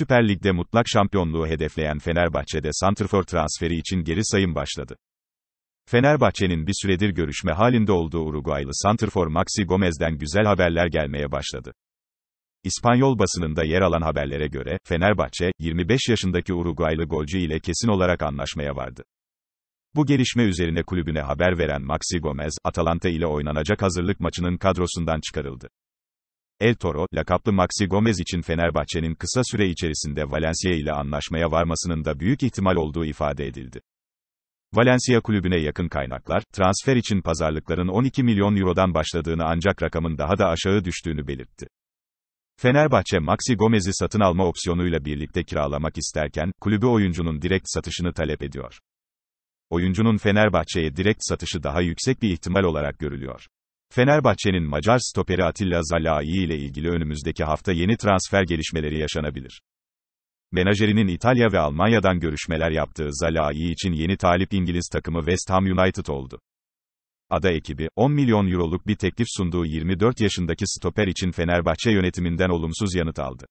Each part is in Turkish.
Süper Lig'de mutlak şampiyonluğu hedefleyen Fenerbahçe'de Santrfor transferi için geri sayım başladı. Fenerbahçe'nin bir süredir görüşme halinde olduğu Uruguaylı Santrfor Maxi Gomez'den güzel haberler gelmeye başladı. İspanyol basınında yer alan haberlere göre, Fenerbahçe, 25 yaşındaki Uruguaylı golcü ile kesin olarak anlaşmaya vardı. Bu gelişme üzerine kulübüne haber veren Maxi Gomez, Atalanta ile oynanacak hazırlık maçının kadrosundan çıkarıldı. El Toro, lakaplı Maxi Gomez için Fenerbahçe'nin kısa süre içerisinde Valencia ile anlaşmaya varmasının da büyük ihtimal olduğu ifade edildi. Valencia kulübüne yakın kaynaklar, transfer için pazarlıkların 12 milyon eurodan başladığını ancak rakamın daha da aşağı düştüğünü belirtti. Fenerbahçe Maxi Gomez'i satın alma opsiyonuyla birlikte kiralamak isterken, kulübü oyuncunun direkt satışını talep ediyor. Oyuncunun Fenerbahçe'ye direkt satışı daha yüksek bir ihtimal olarak görülüyor. Fenerbahçe'nin Macar stoperi Atilla Zalai ile ilgili önümüzdeki hafta yeni transfer gelişmeleri yaşanabilir. Menajerinin İtalya ve Almanya'dan görüşmeler yaptığı Zalai için yeni talip İngiliz takımı West Ham United oldu. Ada ekibi, 10 milyon euroluk bir teklif sunduğu 24 yaşındaki stoper için Fenerbahçe yönetiminden olumsuz yanıt aldı.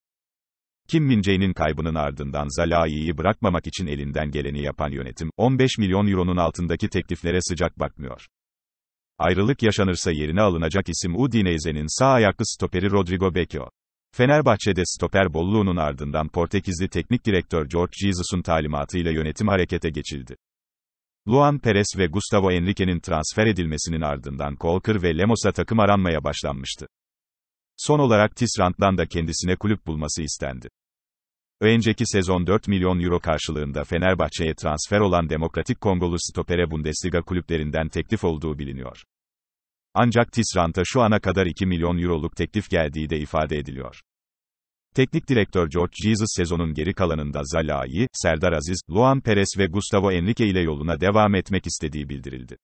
Kim Min kaybının ardından Zalai'yi bırakmamak için elinden geleni yapan yönetim, 15 milyon euronun altındaki tekliflere sıcak bakmıyor. Ayrılık yaşanırsa yerine alınacak isim Udinese'nin sağ ayaklı stoperi Rodrigo Becchio. Fenerbahçe'de stoper bolluğunun ardından Portekizli teknik direktör George Jesus'un talimatıyla yönetim harekete geçildi. Luan Perez ve Gustavo Enrique'nin transfer edilmesinin ardından Kolkır ve Lemos'a takım aranmaya başlanmıştı. Son olarak Tisrant'dan da kendisine kulüp bulması istendi. Önceki sezon 4 milyon euro karşılığında Fenerbahçe'ye transfer olan Demokratik Kongolu stopere Bundesliga kulüplerinden teklif olduğu biliniyor. Ancak Tisrant'a şu ana kadar 2 milyon euroluk teklif geldiği de ifade ediliyor. Teknik direktör George Jesus sezonun geri kalanında Zalai, Serdar Aziz, Luan Perez ve Gustavo Enrique ile yoluna devam etmek istediği bildirildi.